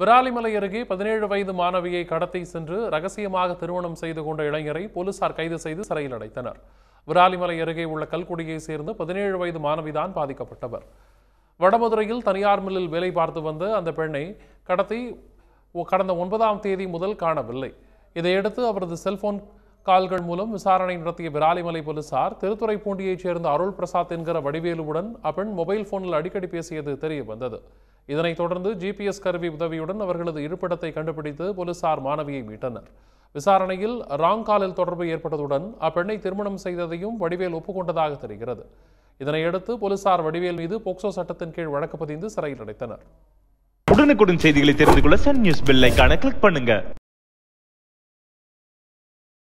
விராலிமலை அருகே பதினேழு வயது மாணவியை கடத்தி சென்று ரகசியமாக திருமணம் செய்து கொண்ட இளைஞரை போலீசார் கைது செய்து சிறையில் அடைத்தனர் விராலிமலை அருகே உள்ள கல்குடியை சேர்ந்த பதினேழு வயது மாணவிதான் பாதிக்கப்பட்டவர் வடமதுரையில் தனியார் மில்லில் வேலை பார்த்து வந்த அந்த பெண்ணை கடத்தி கடந்த ஒன்பதாம் தேதி முதல் காணவில்லை இதையடுத்து அவரது செல்போன் கால்கள் மூலம் விசாரணை நடத்திய விராலிமலை போலீசார் திருத்துறைப்பூண்டியைச் சேர்ந்த அருள் பிரசாத் என்கிற வடிவேலுவுடன் அப்பெண் மொபைல் போனில் அடிக்கடி பேசியது தெரிய வந்தது இதனைத் தொடர்ந்து ஜிபிஎஸ் கருவி உதவியுடன் அவர்களது இருப்பிடத்தை கண்டுபிடித்து போலீசார் மாணவியை மீட்டனர் விசாரணையில் ராங் காலில் தொடர்பு ஏற்பட்டதுடன் அப்பெண்ணை திருமணம் செய்ததையும் வடிவேல் ஒப்புக்கொண்டதாக தெரிகிறது இதனையடுத்து போலீசார் வடிவேல் மீது போக்சோ சட்டத்தின் கீழ் வழக்கு பதிந்து சிறையில் அடைத்தனர் உடனுக்குடன் செய்திகளை தெரிந்து கொள்ள சன் நியூஸ் பெல் கிளிக் பண்ணுங்க